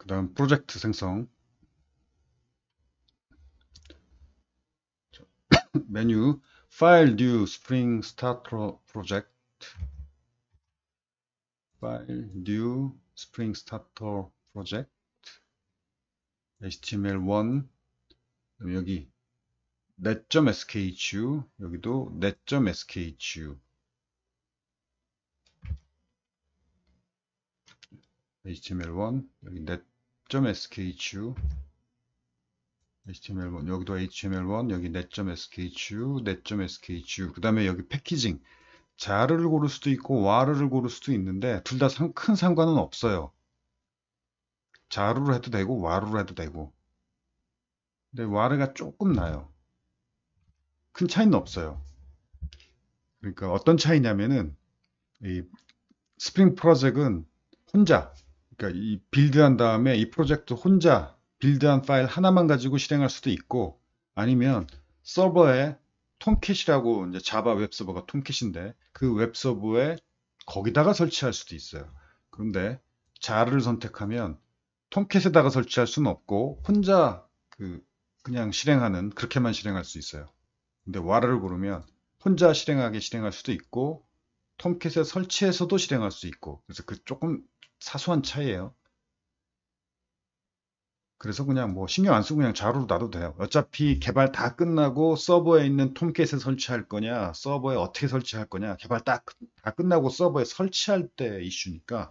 그 다음 프로젝트 생성 메뉴 파일 new spring start project 파일 new spring starter project html1 여기 net.skhu 여기도 net.skhu html1 여기 net .skhu html1 여기도 html1 여기 net.skhu net.skhu 그 다음에 여기 패키징 자를 르 고를 수도 있고 와를 르 고를 수도 있는데 둘 다 큰 상관은 없어요 자르로 해도 되고 와르로 해도 되고 근데 와르가 조금 나요 큰 차이는 없어요 그러니까 어떤 차이냐면은 이 스프링 프로젝트는 혼자 그러니까 이 빌드한 다음에 이 프로젝트 혼자 빌드한 파일 하나만 가지고 실행할 수도 있고 아니면 서버에 톰캣이라고 이제 자바 웹 서버가 톰캣인데 그 웹 서버에 거기다가 설치할 수도 있어요. 그런데 자를 선택하면 톰캣에다가 설치할 수는 없고 혼자 그 그냥 실행하는 그렇게만 실행할 수 있어요. 근데 와를 고르면 혼자 실행하게 실행할 수도 있고 톰캣에 설치해서도 실행할 수 있고 그래서 그 조금 사소한 차이예요. 그래서 그냥 뭐 신경 안 쓰고 그냥 자루로 놔도 돼요. 어차피 개발 다 끝나고 서버에 있는 톰캣에 설치할 거냐, 서버에 어떻게 설치할 거냐, 개발 딱, 다 끝나고 서버에 설치할 때 이슈니까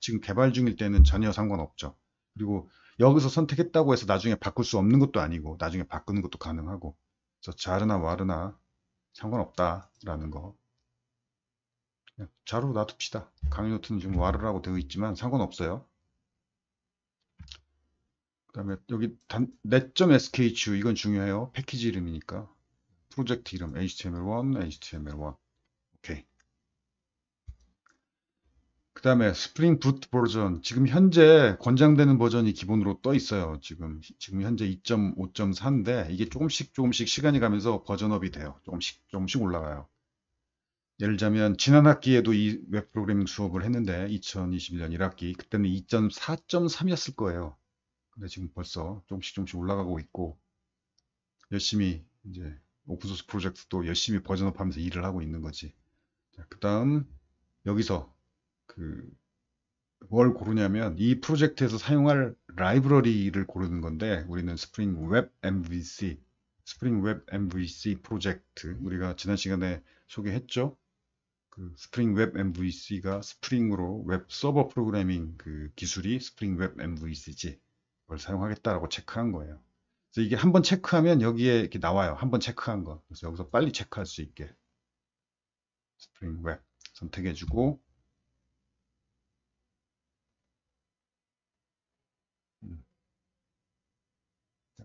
지금 개발 중일 때는 전혀 상관없죠. 그리고 여기서 선택했다고 해서 나중에 바꿀 수 없는 것도 아니고 나중에 바꾸는 것도 가능하고 그래서 자르나 와르나 상관없다라는 거 예, 자로 놔둡시다. 강의노트는 지금 와르라고 되어 있지만 상관없어요. 그 다음에 여기 단, n e s k h u 이건 중요해요. 패키지 이름이니까. 프로젝트 이름 html1, html1 오케이. 그 다음에 스프링 부트 버전 지금 현재 권장되는 버전이 기본으로 떠 있어요 지금 지금 현재 2.5.4인데 이게 조금씩 조금씩 시간이 가면서 버전업이 돼요 조금씩 조금씩 올라가요 예를 들자면 지난 학기에도 이 웹 프로그래밍 수업을 했는데 2021년 1학기 그때는 2.4.3이었을 거예요. 근데 지금 벌써 조금씩 조금씩 올라가고 있고 열심히 이제 오픈소스 프로젝트도 열심히 버전업하면서 일을 하고 있는 거지. 그 다음 여기서 그 뭘 고르냐면 이 프로젝트에서 사용할 라이브러리를 고르는 건데 우리는 스프링 웹 MVC 스프링 웹 MVC 프로젝트 우리가 지난 시간에 소개했죠. 그 스프링 웹 MVC가 스프링으로 웹 서버 프로그래밍 그 기술이 스프링 웹 MVC지 사용하겠다라고 체크한 거예요. 그래서 이게 한번 체크하면 여기에 이렇게 나와요. 한번 체크한 거. 그래서 여기서 빨리 체크할 수 있게 스프링 웹 선택해주고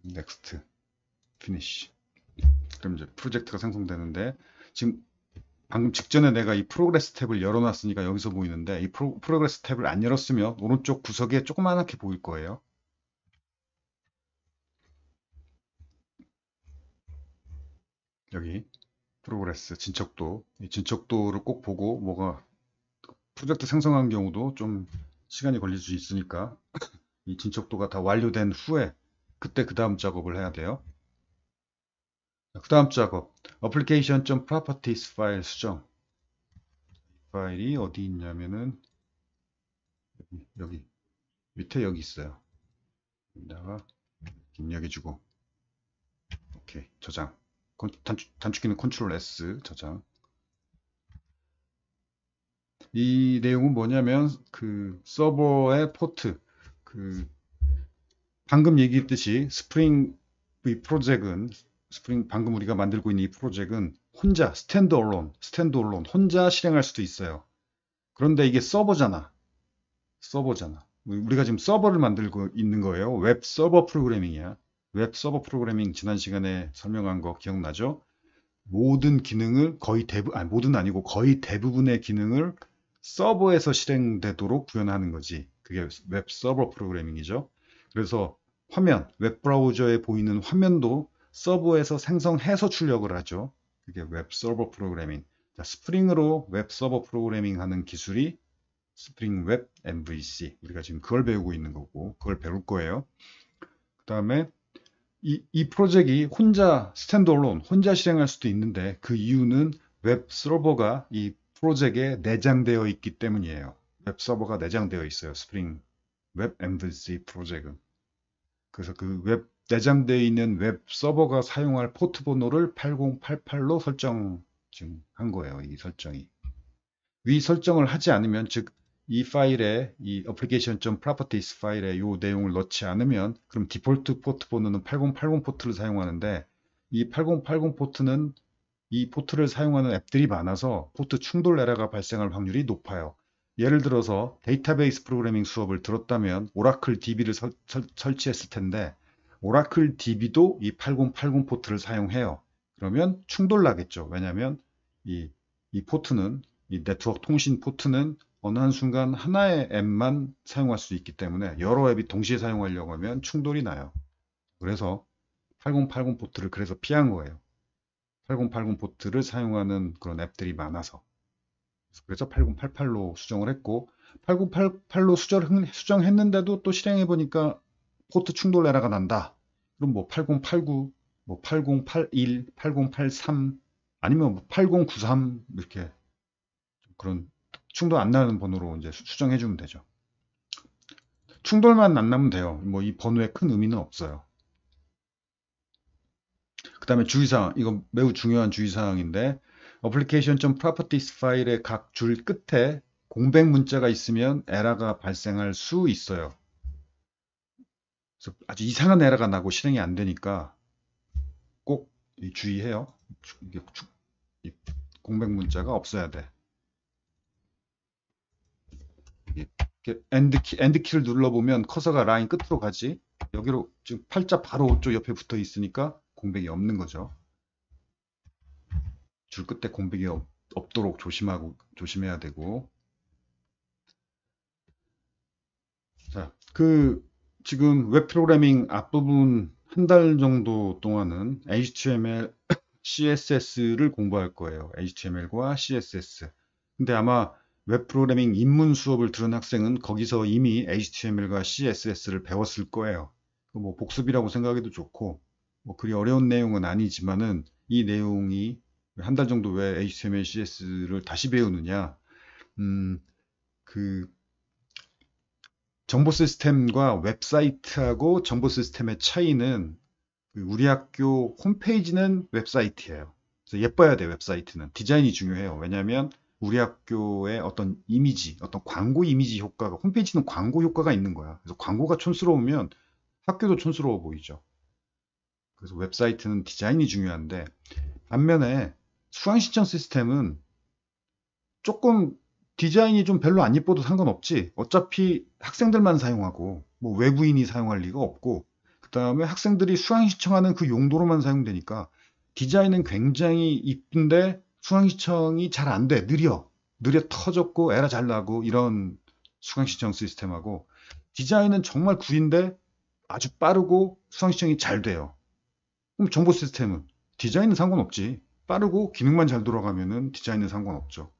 넥스트 음, 피니쉬 그럼 이제 프로젝트가 생성되는데 지금 방금 직전에 내가 이 프로그레스 탭을 열어놨으니까 여기서 보이는데 이 프로, 프로그레스 탭을 안 열었으면 오른쪽 구석에 조그만하게 보일 거예요. 여기 프로그레스 진척도 이 진척도를 꼭 보고 뭐가 프로젝트 생성한 경우도 좀 시간이 걸릴 수 있으니까 이 진척도가 다 완료된 후에 그때 그 다음 작업을 해야 돼요. 그 다음 작업 application.properties 파일 수정 이 파일이 어디 있냐면은 여기, 여기 밑에 여기 있어요 여기다가 입력해주고 오케이 저장 단축, 키는 컨트롤 S 저장 이 내용은 뭐냐면 그 서버의 포트 그 방금 얘기했듯이 스프링 V 프로젝트는 스프링 방금 우리가 만들고 있는 이 프로젝트는 혼자 스탠드 얼론, 스탠드 얼론 혼자 실행할 수도 있어요. 그런데 이게 서버잖아. 서버잖아. 우리가 지금 서버를 만들고 있는 거예요. 웹 서버 프로그래밍이야. 웹 서버 프로그래밍 지난 시간에 설명한 거 기억나죠? 모든 기능을 거의 대부 아니 모든 아니고 거의 대부분의 기능을 서버에서 실행되도록 구현하는 거지. 그게 웹 서버 프로그래밍이죠. 그래서 화면, 웹 브라우저에 보이는 화면도 서버에서 생성해서 출력을 하죠. 그게 웹 서버 프로그래밍. 자, 스프링으로 웹 서버 프로그래밍 하는 기술이 스프링 웹 MVC. 우리가 지금 그걸 배우고 있는 거고, 그걸 배울 거예요. 그 다음에 이, 이 프로젝트가 혼자 스탠드얼론, 혼자 실행할 수도 있는데 그 이유는 웹 서버가 이 프로젝트에 내장되어 있기 때문이에요. 웹 서버가 내장되어 있어요. 스프링 웹 MVC 프로젝트 그래서 그웹 내장되어 있는 웹 서버가 사용할 포트 번호를 8088로 설정한 거예요. 이 설정이. 위 설정을 하지 않으면 즉 이 파일에 이 application.properties 파일에 이 내용을 넣지 않으면 그럼 디폴트 포트 번호는 8080 포트를 사용하는데 이 8080 포트는 이 포트를 사용하는 앱들이 많아서 포트 충돌 에러가 발생할 확률이 높아요. 예를 들어서 데이터베이스 프로그래밍 수업을 들었다면 오라클 DB를 설, 설, 설치했을 텐데 오라클 DB도 이 8080 포트를 사용해요. 그러면 충돌 나겠죠. 왜냐하면 이, 이 포트는 이 네트워크 통신 포트는 어느 한순간 하나의 앱만 사용할 수 있기 때문에 여러 앱이 동시에 사용하려고 하면 충돌이 나요. 그래서 8080 포트를 그래서 피한 거예요. 8080 포트를 사용하는 그런 앱들이 많아서. 그래서 8088로 수정을 했고 8088로 수정했는데도 또 실행해 보니까 포트 충돌 에러가 난다. 그럼 뭐 8089, 뭐 8081, 8083 아니면 뭐8093 이렇게 그런 충돌 안 나는 번호로 이제 수정해 주면 되죠. 충돌만 안 나면 돼요. 뭐 이 번호에 큰 의미는 없어요. 그 다음에 주의사항 이거 매우 중요한 주의사항인데 a 플리케이션프 t i 티스 파일의 각 줄 끝에 공백 문자가 있으면 에러가 발생할 수 있어요. 아주 이상한 에러가 나고 실행이 안 되니까 꼭 주의해요. 공백 문자가 없어야 돼. 이렇게 엔드키, 엔드키를 눌러보면 커서가 라인 끝으로 가지 여기로 지금 팔자 바로 오쪽 옆에 붙어 있으니까 공백이 없는 거죠. 줄 끝에 공백이 없, 없도록 조심하고 조심해야 되고 자, 그 지금 웹 프로그래밍 앞부분 한 달 정도 동안은 HTML, CSS를 공부할 거예요. HTML과 CSS. 근데 아마 웹 프로그래밍 입문 수업을 들은 학생은 거기서 이미 HTML과 CSS를 배웠을 거예요. 뭐 복습이라고 생각해도 좋고 뭐 그리 어려운 내용은 아니지만은 이 내용이 한 달 정도 왜 HTML, CSS를 다시 배우느냐? 음, 그 정보 시스템과 웹사이트하고 정보 시스템의 차이는 그 우리 학교 홈페이지는 웹사이트예요. 그래서 예뻐야 돼 웹사이트는 디자인이 중요해요. 왜냐하면 우리 학교의 어떤 이미지, 어떤 광고 이미지 효과가 홈페이지는 광고 효과가 있는 거야. 그래서 광고가 촌스러우면 학교도 촌스러워 보이죠. 그래서 웹사이트는 디자인이 중요한데 반면에 수강 신청 시스템은 조금 디자인이 좀 별로 안 이뻐도 상관없지. 어차피 학생들만 사용하고 뭐 외부인이 사용할 리가 없고 그 다음에 학생들이 수강 신청하는그 용도로만 사용되니까 디자인은 굉장히 이쁜데 수강 신청이잘 안 돼. 느려. 느려 터졌고 에라 잘 나고 이런 수강 신청 시스템하고 디자인은 정말 구인데 아주 빠르고 수강 신청이잘 돼요. 그럼 정보 시스템은 디자인은 상관없지. 빠르고 기능만 잘 돌아가면은 디자인은 상관없죠.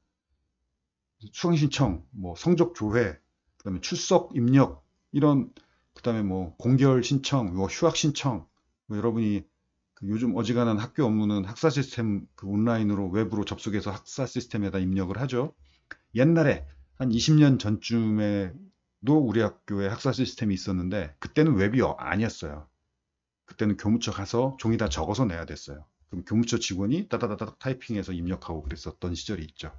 수강 신청, 뭐 성적 조회, 그다음에 출석 입력 이런 그다음에 뭐 공결 신청, 뭐 휴학 신청, 뭐 여러분이 그 요즘 어지간한 학교 업무는 학사 시스템 그 온라인으로 외부로 접속해서 학사 시스템에다 입력을 하죠. 옛날에 한 20년 전쯤에도 우리 학교에 학사 시스템이 있었는데 그때는 웹이 아니었어요. 그때는 교무처 가서 종이다 적어서 내야 됐어요. 그럼 교무처 직원이 따다다닥 타이핑해서 입력하고 그랬었던 시절이 있죠.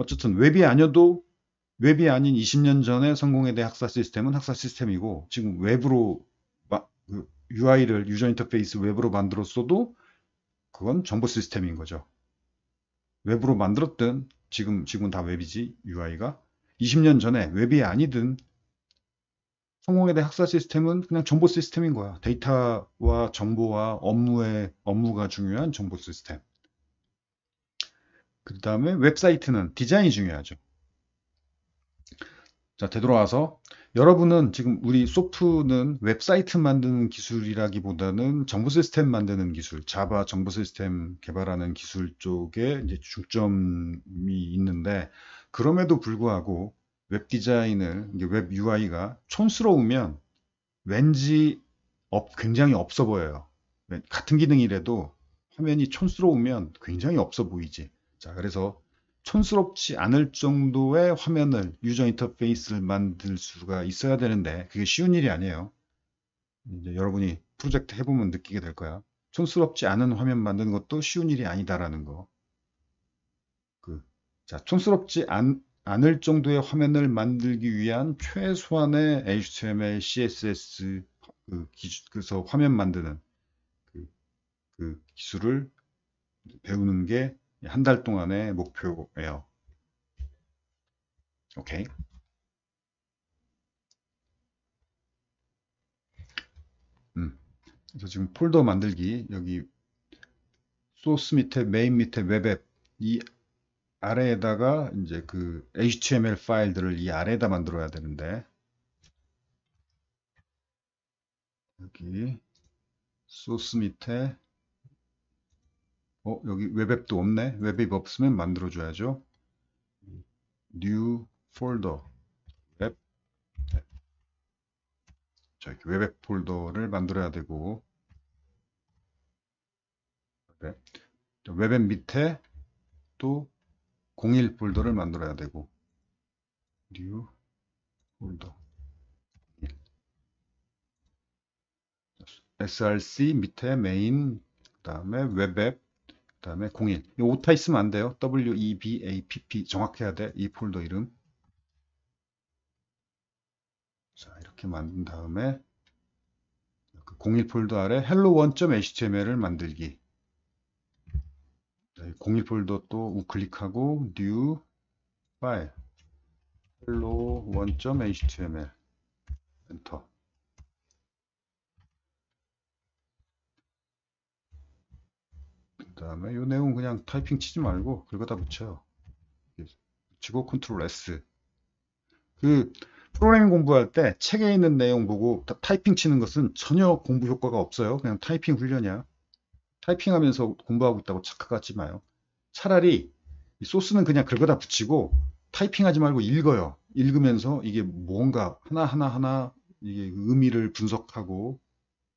어쨌든 웹이 아니어도 웹이 아닌 20년 전에 성공에 대해 학사 시스템은 학사 시스템이고 지금 웹으로 UI를 그 유저 인터페이스 웹으로 만들었어도 그건 정보 시스템인 거죠. 웹으로 만들었든 지금 지금 다 웹이지 UI가 20년 전에 웹이 아니든 성공에 대해 학사 시스템은 그냥 정보 시스템인 거야. 데이터와 정보와 업무의 업무가 중요한 정보 시스템. 그 다음에 웹사이트는 디자인이 중요하죠. 자, 되돌아와서 여러분은 지금 우리 소프는 웹사이트 만드는 기술이라기보다는 정보 시스템 만드는 기술, 자바 정보 시스템 개발하는 기술 쪽에 이제 중점이 있는데 그럼에도 불구하고 웹 디자인을 웹 UI가 촌스러우면 왠지 업, 굉장히 없어 보여요. 같은 기능이라도 화면이 촌스러우면 굉장히 없어 보이지. 자, 그래서 촌스럽지 않을 정도의 화면을 유저 인터페이스를 만들 수가 있어야 되는데 그게 쉬운 일이 아니에요. 이제 여러분이 프로젝트 해보면 느끼게 될 거야. 촌스럽지 않은 화면 만드는 것도 쉬운 일이 아니다라는 거. 그, 자, 촌스럽지 않, 않을 정도의 화면을 만들기 위한 최소한의 HTML, CSS 그 기준, 그래서 화면 만드는 그, 그 기술을 배우는 게 예, 한달 동안의 목표예요. 오케이. 음. 그래서 지금 폴더 만들기 여기 소스 밑에 메인 밑에 웹앱 이 아래에다가 이제 그 HTML 파일들을 이 아래에다 만들어야 되는데 여기 소스 밑에 어, 여기 웹앱도 없네. 웹앱 없으면 만들어줘야죠. new folder 웹. 자, 이렇게 웹앱 폴더를 만들어야 되고 네. 웹앱 밑에 또 01 폴더를 만들어야 되고 new 폴더 src 밑에 메인 그 다음에 웹앱 그 다음에 01. 이 오타 있으면 안 돼요. WEBAPP 정확해야 돼. 이 폴더 이름. 자 이렇게 만든 다음에 01 그 폴더 아래 hello1.html을 만들기. 01 폴더 또 우클릭하고 new 파일 hello1.html 엔터 그 다음에 이 내용 은 그냥 타이핑 치지 말고 긁어다 붙여요. 붙이고 컨트롤 S. 그 프로그래밍 공부할 때 책에 있는 내용 보고 타이핑 치는 것은 전혀 공부 효과가 없어요. 그냥 타이핑 훈련이야. 타이핑하면서 공부하고 있다고 착각하지 마요. 차라리 소스는 그냥 긁어다 붙이고 타이핑하지 말고 읽어요. 읽으면서 이게 뭔가 하나하나 하나 이게 의미를 분석하고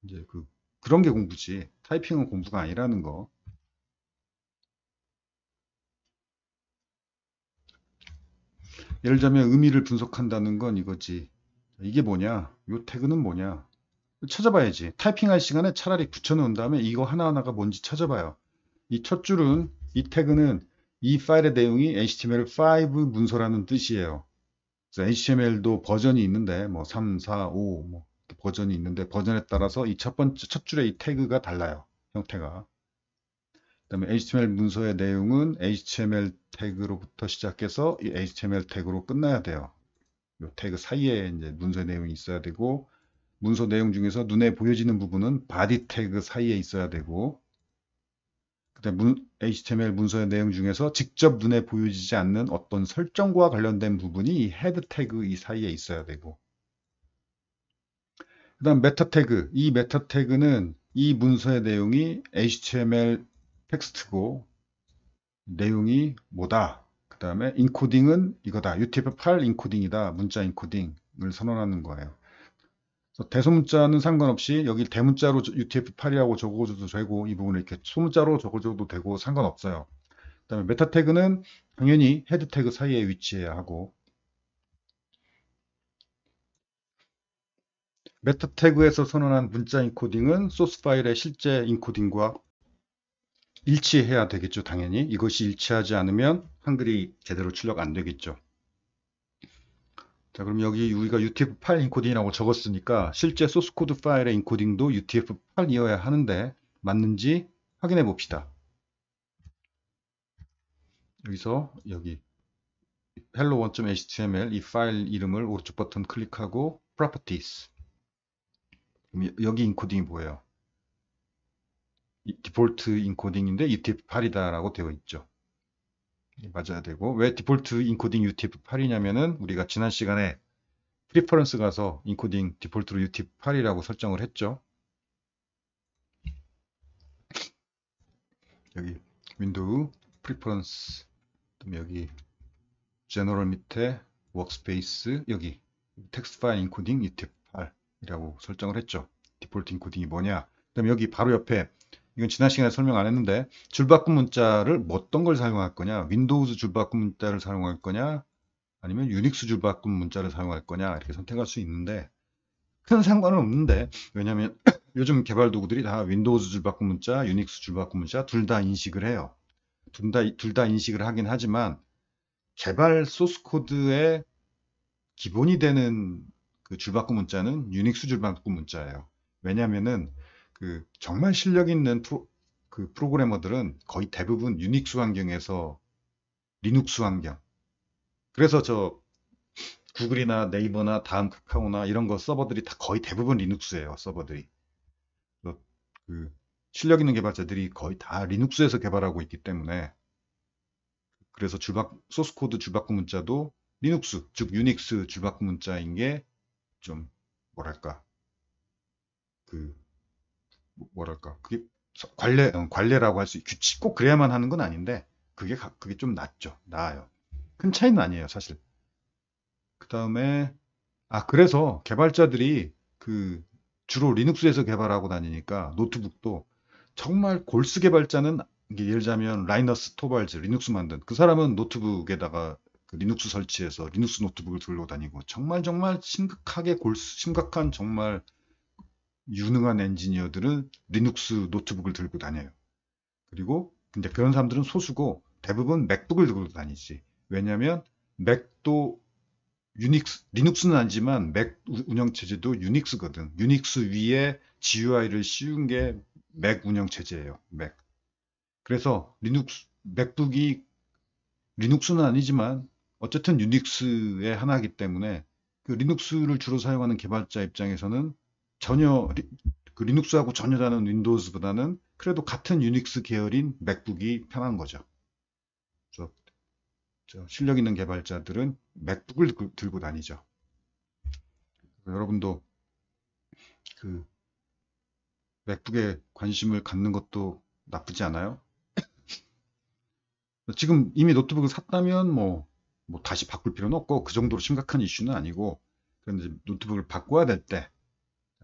이제 그 그런 게 공부지. 타이핑은 공부가 아니라는 거. 예를 들자면 의미를 분석한다는 건 이거지. 이게 뭐냐? 요 태그는 뭐냐? 찾아봐야지. 타이핑할 시간에 차라리 붙여놓은 다음에 이거 하나하나가 뭔지 찾아봐요. 이 첫 줄은 이 태그는 이 파일의 내용이 HTML5 문서라는 뜻이에요. HTML도 버전이 있는데 뭐 3, 4, 5뭐 버전이 있는데 버전에 따라서 이 첫 번째 첫 줄의 이 태그가 달라요. 형태가. 다음에 HTML 문서의 내용은 HTML 태그로부터 시작해서 이 HTML 태그로 끝나야 돼요. 이 태그 사이에 이제 문서의 내용이 있어야 되고 문서 내용 중에서 눈에 보여지는 부분은 바디 태그 사이에 있어야 되고 그다음 HTML 문서의 내용 중에서 직접 눈에 보여지지 않는 어떤 설정과 관련된 부분이 이 헤드 태그 이 사이에 있어야 되고 그다음 메타 태그 이 메타 태그는 이 문서의 내용이 HTML 텍스트고 내용이 뭐다. 그 다음에 인코딩은 이거다. UTF-8 인코딩이다. 문자 인코딩을 선언하는 거예요. 대소문자는 상관없이 여기 대문자로 UTF-8이라고 적어줘도 되고 이 부분을 이렇게 소문자로 적어줘도 되고 상관없어요. 그 다음에 메타 태그는 당연히 헤드 태그 사이에 위치해야 하고 메타 태그에서 선언한 문자 인코딩은 소스 파일의 실제 인코딩과 일치해야 되겠죠. 당연히 이것이 일치하지 않으면 한글이 제대로 출력 안 되겠죠. 자 그럼 여기 우리가 UTF-8 인코딩이라고 적었으니까 실제 소스코드 파일의 인코딩도 UTF-8이어야 하는데 맞는지 확인해 봅시다. 여기서 여기 hello1.html 이 파일 이름을 오른쪽 버튼 클릭하고 properties 여기 인코딩이 뭐예요? 디폴트 인코딩인데 UTF-8이다라고 되어 있죠. 예, 맞아야 되고 왜 디폴트 인코딩 UTF-8이냐면은 우리가 지난 시간에 프리퍼런스 가서 인코딩 디폴트로 UTF-8이라고 설정을 했죠. 여기 윈도우 프리퍼런스 그 여기 제너럴 밑에 워크스페이스 여기 텍스트 파일 인코딩 UTF-8이라고 설정을 했죠. 디폴트 인코딩이 뭐냐? 그다음 여기 바로 옆에 이건 지난 시간에 설명 안 했는데 줄바꿈 문자를 어떤 걸 사용할 거냐 윈도우즈 줄바꿈 문자를 사용할 거냐 아니면 유닉스 줄바꿈 문자를 사용할 거냐 이렇게 선택할 수 있는데 큰 상관은 없는데 왜냐하면 요즘 개발 도구들이 다 윈도우즈 줄바꿈 문자 유닉스 줄바꿈 문자 둘 다 인식을 해요 둘 다 둘 다 인식을 하긴 하지만 개발 소스 코드의 기본이 되는 그 줄바꿈 문자는 유닉스 줄바꿈 문자예요 왜냐면은 하그 정말 실력 있는 프로, 그 프로그래머들은 거의 대부분 유닉스 환경에서 리눅스 환경. 그래서 저 구글이나 네이버나 다음 카카오나 이런 거 서버들이 다 거의 대부분 리눅스예요. 서버들이. 그 실력 있는 개발자들이 거의 다 리눅스에서 개발하고 있기 때문에 그래서 주박 소스 코드 주박구 문자도 리눅스 즉 유닉스 주박구 문자인 게 좀 뭐랄까 그 뭐, 뭐랄까 그게 관례 어, 관례라고 할 수 규칙 꼭 그래야만 하는 건 아닌데 그게 그게 좀 낫죠 나아요 큰 차이는 아니에요 사실 그 다음에 아 그래서 개발자들이 그 주로 리눅스에서 개발하고 다니니까 노트북도 정말 골수 개발자는 예를 들자면 라이너스 토발즈 리눅스 만든 그 사람은 노트북에다가 그 리눅스 설치해서 리눅스 노트북을 들고 다니고 정말 정말 심각하게 골수 심각한 정말 유능한 엔지니어들은 리눅스 노트북을 들고 다녀요. 그리고 근데 그런 사람들은 소수고 대부분 맥북을 들고 다니지. 왜냐하면 맥도 유닉스, 리눅스는 아니지만 맥 운영체제도 유닉스거든. 유닉스 위에 GUI를 씌운 게 맥 운영체제예요. 맥. 그래서 리눅스, 맥북이 리눅스는 아니지만 어쨌든 유닉스의 하나이기 때문에 그 리눅스를 주로 사용하는 개발자 입장에서는 전혀 리, 그 리눅스하고 전혀 다른 윈도우즈보다는 그래도 같은 유닉스 계열인 맥북이 편한 거죠. 저, 저 실력 있는 개발자들은 맥북을 들고 다니죠. 여러분도 그 맥북에 관심을 갖는 것도 나쁘지 않아요. 지금 이미 노트북을 샀다면 뭐, 뭐 다시 바꿀 필요는 없고 그 정도로 심각한 이슈는 아니고 그런데 노트북을 바꿔야 될때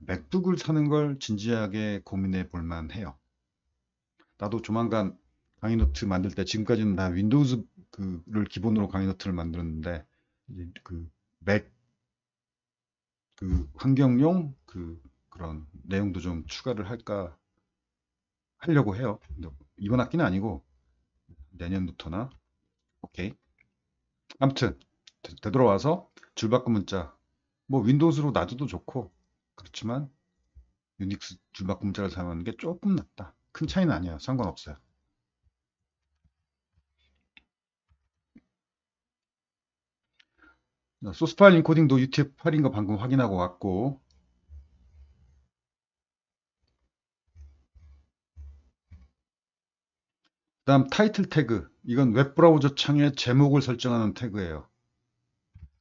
맥북을 사는 걸 진지하게 고민해 볼만 해요. 나도 조만간 강의노트 만들 때 지금까지는 다 윈도우즈를 기본으로 강의노트를 만들었는데 그맥그 그 환경용 그 그런 내용도 좀 추가를 할까 하려고 해요. 이번 학기는 아니고 내년부터나 오케이. 아무튼 되돌아와서 줄바꿈 문자 뭐 윈도우즈로 놔둬도 좋고 그렇지만 유닉스 줄바꿈자를 사용하는 게 조금 낫다. 큰 차이는 아니야. 상관없어요. 소스 파일 인코딩도 UTF-8인 거 방금 확인하고 왔고 그 다음 타이틀 태그 이건 웹브라우저 창에 제목을 설정하는 태그예요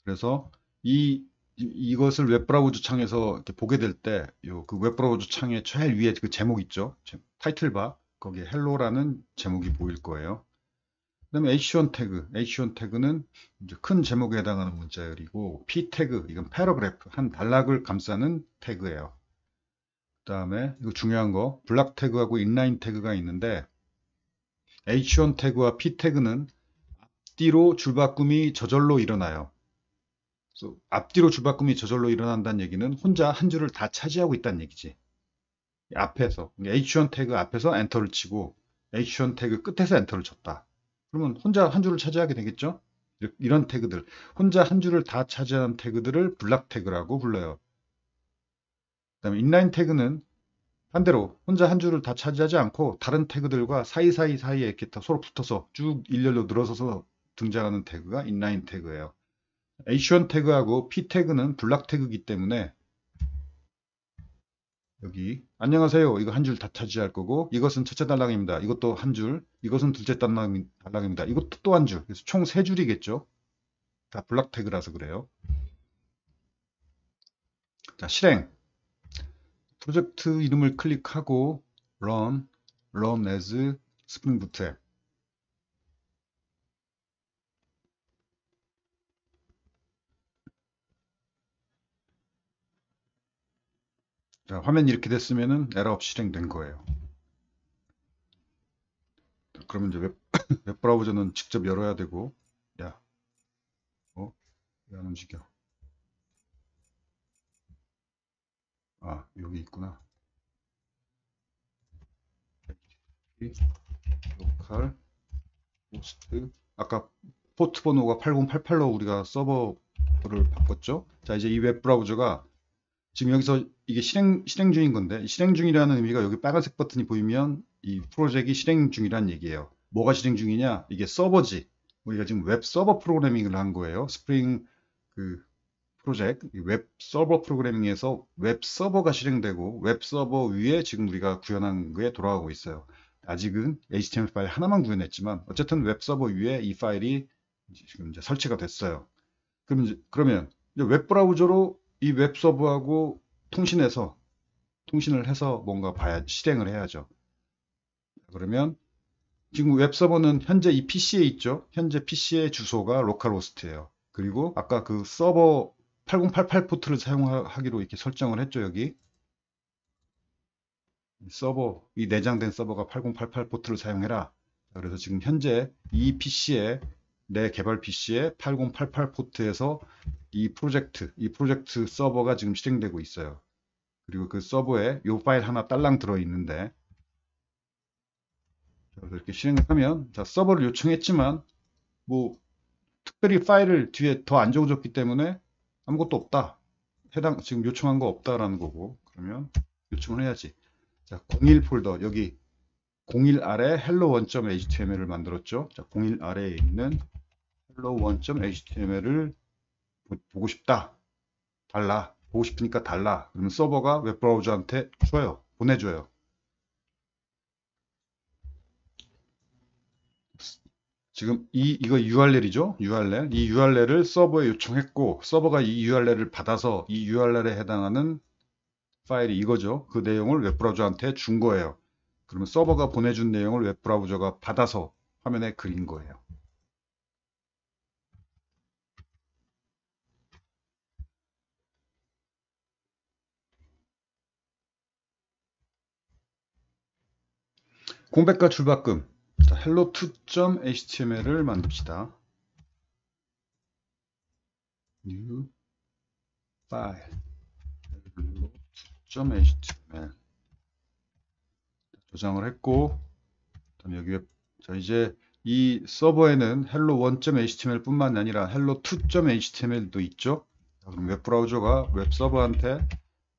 그래서 이 이, 것을 웹브라우저 창에서 이렇게 보게 될때그 웹브라우저 창의 제일 위에 그 제목 있죠. 타이틀바 거기에 헬로라는 제목이 보일 거예요. 그다음에 h1 태그, h1 태그는 큰 제목에 해당하는 문자열이고 P 태그 이건 패러그래프 한 단락을 감싸는 태그예요. 그다음에 이거 중요한 거 블락 태그하고 인라인 태그가 있는데 h1 태그와 P 태그는 앞뒤로 줄바꿈이 저절로 일어나요. 앞뒤로 줄바꿈이 저절로 일어난다는 얘기는 혼자 한 줄을 다 차지하고 있다는 얘기지. 앞에서 그러니까 H1 태그 앞에서 엔터를 치고 H1 태그 끝에서 엔터를 쳤다. 그러면 혼자 한 줄을 차지하게 되겠죠? 이런 태그들 혼자 한 줄을 다 차지하는 태그들을 블락 태그라고 불러요. 그다음에 인라인 태그는 반대로 혼자 한 줄을 다 차지하지 않고 다른 태그들과 사이사이 사이에 이렇게 서로 붙어서 쭉 일렬로 늘어서서 등장하는 태그가 인라인 태그예요. h1 태그하고 p 태그는 블락 태그이기 때문에 여기 안녕하세요 이거 한 줄 다 차지할 거고 이것은 첫째 단락입니다 이것도 한 줄 이것은 둘째 단락입니다 이것도 또 한 줄 그래서 총 세 줄이겠죠 다 블락 태그라서 그래요 자 실행 프로젝트 이름을 클릭하고 run run as spring boot 자, 화면이 렇게 됐으면은 에러 업 실행된 거예요. 그러면 이제 웹, 웹 브라우저는 직접 열어야 되고, 야, 어, 왜 안 움직여? 아, 여기 있구나. 로컬 호스트 아까 포트 번호가 8088로 우리가 서버를 바꿨죠 자 이제 이 웹 브라우저가 지금 여기서 이게 실행, 실행 중인 건데 실행 중이라는 의미가 여기 빨간색 버튼이 보이면 이프로젝트 실행 중이라는 얘기예요. 뭐가 실행 중이냐? 이게 서버지. 우리가 지금 웹 서버 프로그래밍을 한 거예요. 스프링 그 프로젝트 웹 서버 프로그래밍에서 웹 서버가 실행되고 웹 서버 위에 지금 우리가 구현한 게 돌아가고 있어요. 아직은 HTML 파일 하나만 구현했지만 어쨌든 웹 서버 위에 이 파일이 지금 이제 설치가 됐어요. 그럼 이제, 그러면 웹 브라우저로 이 웹서버하고 통신해서 통신을 해서 뭔가 봐야 실행을 해야죠. 그러면 지금 웹서버는 현재 이 PC에 있죠. 현재 PC의 주소가 로컬호스트예요. 그리고 아까 그 서버 8088 포트를 사용하기로 이렇게 설정을 했죠. 여기 서버 이 내장된 서버가 8088 포트를 사용해라. 그래서 지금 현재 이 PC에 내 개발 PC의 8088 포트에서 이 프로젝트, 이 프로젝트 서버가 지금 실행되고 있어요. 그리고 그 서버에 요 파일 하나 딸랑 들어있는데 이렇게 실행을 하면 자 서버를 요청했지만 뭐 특별히 파일을 뒤에 더 안 적어줬기 때문에 아무것도 없다. 해당 지금 요청한 거 없다라는 거고 그러면 요청을 해야지. 자, 01 폴더 여기 01 아래 hello1.html을 만들었죠. 자, 01 아래에 있는 1.html을 보고 싶다. 달라. 보고 싶으니까 달라. 그러면 서버가 웹브라우저한테 줘요. 보내줘요. 지금 이 이거 URL이죠? URL. 이 URL을 서버에 요청했고 서버가 이 URL을 받아서 이 URL에 해당하는 파일이 이거죠. 그 내용을 웹브라우저한테 준 거예요. 그러면 서버가 보내준 내용을 웹브라우저가 받아서 화면에 그린 거예요. 공백과 줄바꿈 자, hello2.html을 만듭시다. new file hello2.html 저장을 했고 그 다음 여기에 자 이제 이 서버에는 hello1.html 뿐만 아니라 hello2.html도 있죠. 자, 그럼 웹 브라우저가 웹 서버한테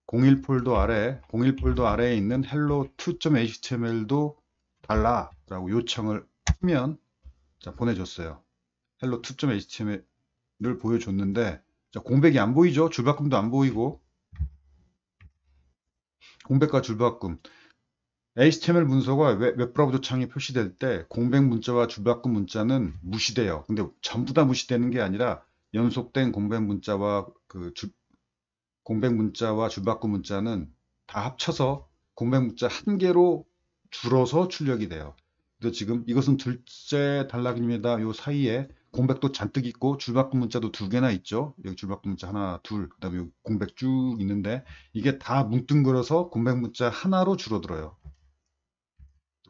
01 폴더 아래 01 폴더 아래에 있는 hello2.html도 달라라고 요청을 하면 자, 보내줬어요. 헬로 2.html을 보여줬는데 자, 공백이 안 보이죠? 줄바꿈도 안 보이고 공백과 줄바꿈 HTML 문서가 웹브라우저 창에 표시될 때 공백 문자와 줄바꿈 문자는 무시돼요. 근데 전부 다 무시되는 게 아니라 연속된 공백 문자와 그 줄, 공백 문자와 줄바꿈 문자는 다 합쳐서 공백 문자 한 개로 줄어서 출력이 돼요. 그래서 지금 이것은 둘째 단락입니다. 요 사이에 공백도 잔뜩 있고 줄바꿈 문자도 두 개나 있죠. 여기 줄바꿈 문자 하나, 둘, 그다음에 요 공백 쭉 있는데 이게 다 뭉뚱그려서 공백 문자 하나로 줄어들어요.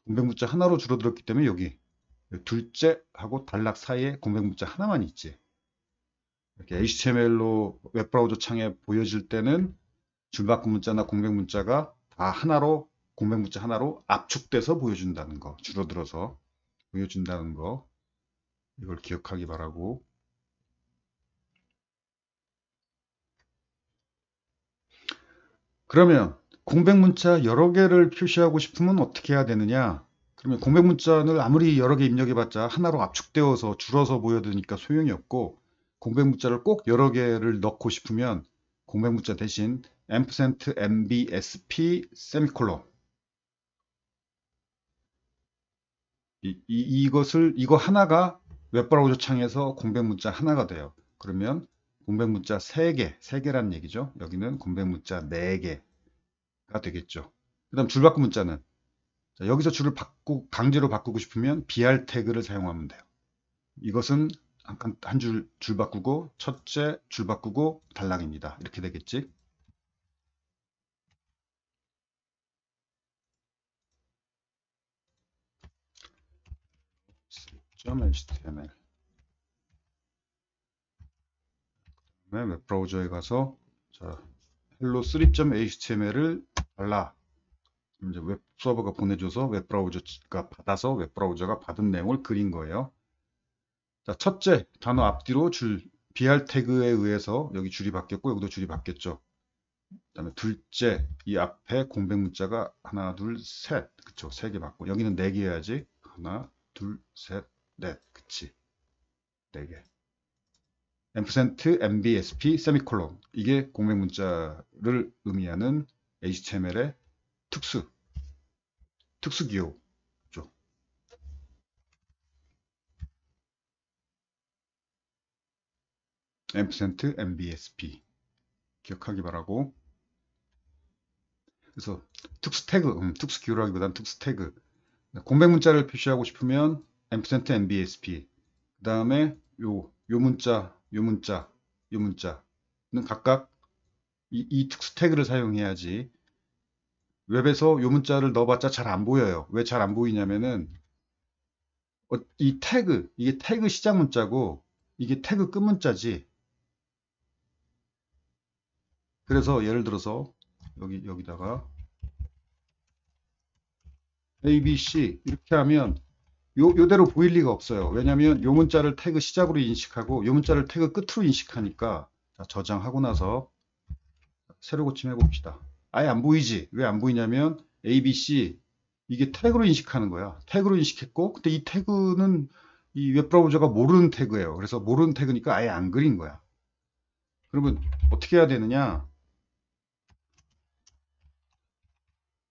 공백 문자 하나로 줄어들었기 때문에 여기 둘째하고 단락 사이에 공백 문자 하나만 있지. 이렇게 HTML로 웹브라우저 창에 보여질 때는 줄바꿈 문자나 공백 문자가 다 하나로 공백문자 하나로 압축돼서 보여준다는 거, 줄어들어서 보여준다는 거 이걸 기억하기 바라고 그러면 공백문자 여러 개를 표시하고 싶으면 어떻게 해야 되느냐 그러면 공백문자를 아무리 여러 개 입력해봤자 하나로 압축되어서 줄어서 보여드니까 소용이 없고 공백문자를 꼭 여러 개를 넣고 싶으면 공백문자 대신 m m b s p 세미콜론 이, 이 것을 이거 하나가 웹브라우저 창에서 공백 문자 하나가 돼요. 그러면 공백 문자 3개, 3개란 얘기죠. 여기는 공백 문자 4개가 되겠죠. 그 다음 줄바꾸 문자는 자, 여기서 줄을 바꾸, 강제로 바꾸고 싶으면 br 태그를 사용하면 돼요. 이것은 한 줄 줄 바꾸고 첫째 줄 바꾸고 달락입니다 이렇게 되겠지. html 다음에 웹브라우저에 가서 자 hello 3.html을 달라 이제 웹 서버가 보내줘서 웹브라우저가 받아서 웹브라우저가 받은 내용을 그린 거예요 자 첫째 단어 앞뒤로 줄 br 태그에 의해서 여기 줄이 바뀌었고 여기도 줄이 바뀌었죠 그다음에 둘째 이 앞에 공백 문자가 하나 둘 셋 그쵸 세개 맞고 여기는 네 개해야지 하나 둘셋 넷, 네, 그치. 네 개. 앰프센트 mbsp 세미콜론 이게 공백 문자를 의미하는 HTML의 특수 특수 기호죠. 앰프센트 mbsp 기억하기 바라고. 그래서 특수 태그, 음, 특수 기호라기보다는 특수 태그. 공백 문자를 표시하고 싶으면 앰프센트 mbsp 그 다음에 요, 요 문자 요 문자 요 문자는 각각 이, 이 특수 태그를 사용해야지 웹에서 요 문자를 넣어봤자 잘 안 보여요 왜 잘 안 보이냐면은 어, 이 태그 이게 태그 시작 문자고 이게 태그 끝 문자지 그래서 예를 들어서 여기 여기다가 ABC 이렇게 하면 요, 요대로 보일 리가 없어요. 왜냐면 하요 문자를 태그 시작으로 인식하고 요 문자를 태그 끝으로 인식하니까 자, 저장하고 나서 새로 고침해 봅시다. 아예 안 보이지? 왜 안 보이냐면 ABC 이게 태그로 인식하는 거야. 태그로 인식했고 근데 이 태그는 이 웹브라우저가 모르는 태그예요. 그래서 모르는 태그니까 아예 안 그린 거야. 그러면 어떻게 해야 되느냐?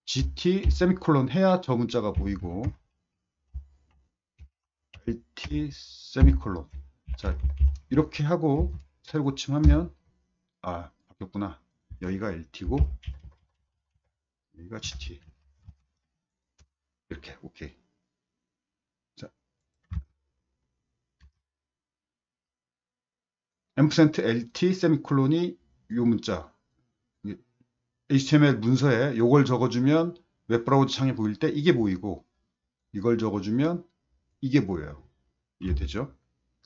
GT 세미콜론 해야 저 문자가 보이고 LT 세미콜론 자 이렇게 하고 새로 고침하면 아 바뀌었구나 여기가 LT고 여기가 GT 이렇게 오케이 자 앰프센트 LT 세미콜론이 요 문자 HTML 문서에 요걸 적어주면 웹브라우저 창에 보일 때 이게 보이고 이걸 적어주면 이게 뭐예요? 이해되죠?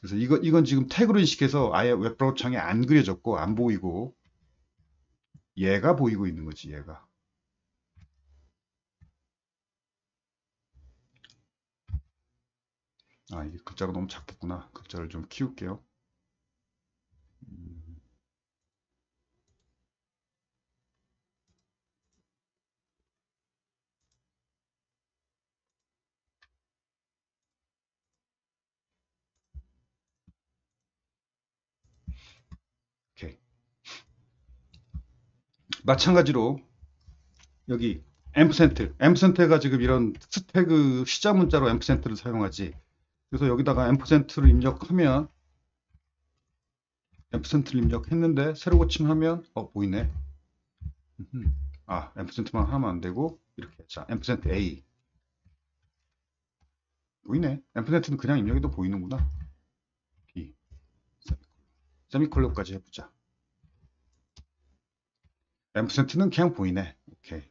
그래서 이거, 이건 지금 태그로 인식해서 아예 웹 브라우저 창에 안 그려졌고 안 보이고 얘가 보이고 있는 거지 얘가 아 이게 글자가 너무 작겠구나 글자를 좀 키울게요 마찬가지로 여기 앰프센트, 앰프센트가 지금 이런 스태그 시자 문자로 앰프센트를 사용하지. 그래서 여기다가 앰프센트를 입력하면 앰프센트를 입력했는데 새로 고침하면 어 보이네. 음, 아 앰프센트만 하면 안 되고 이렇게 자 앰프센트 A 보이네. 앰프센트는 그냥 입력해도 보이는구나. B 세미콜로까지 해보자. 앰프센트는 그냥 보이네. 오케이.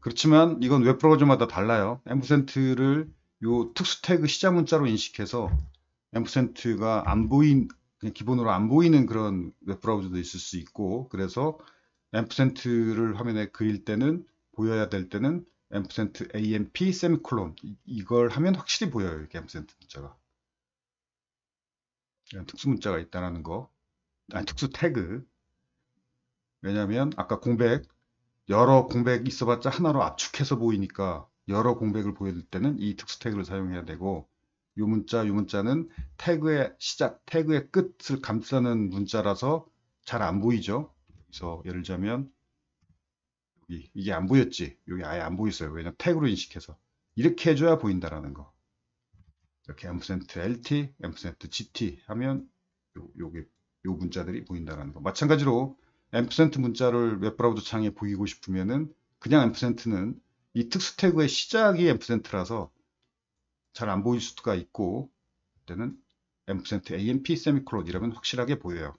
그렇지만 이건 웹 브라우저마다 달라요. 앰프센트를 요 특수 태그 시작 문자로 인식해서 앰프센트가 안 보인 기본으로 안 보이는 그런 웹 브라우저도 있을 수 있고 그래서 앰프센트를 화면에 그릴 때는 보여야 될 때는 앰프센트 amp 세미콜론 이걸 하면 확실히 보여요. 이게 앰프센트 문자가 특수 문자가 있다라는 거, 아니 특수 태그 왜냐하면 아까 공백 여러 공백 있어봤자 하나로 압축해서 보이니까 여러 공백을 보여줄 때는 이 특수 태그를 사용해야 되고 요 문자 요 문자는 태그의 시작 태그의 끝을 감싸는 문자라서 잘 안 보이죠 그래서 예를 들자면 여기, 이게 안 보였지 여기 아예 안 보였어요 왜냐면 태그로 인식해서 이렇게 해줘야 보인다라는 거 이렇게 %lt, %gt 하면 요, 요요 문자들이 보인다라는 거 마찬가지로 앰프센트 문자를 웹브라우저 창에 보이고 싶으면은 그냥 앰프센트는 이 특수 태그의 시작이 앰프센트라서 잘 안 보일 수가 있고 그때는 앰프센트 amp 세미콜론 이라면 확실하게 보여요.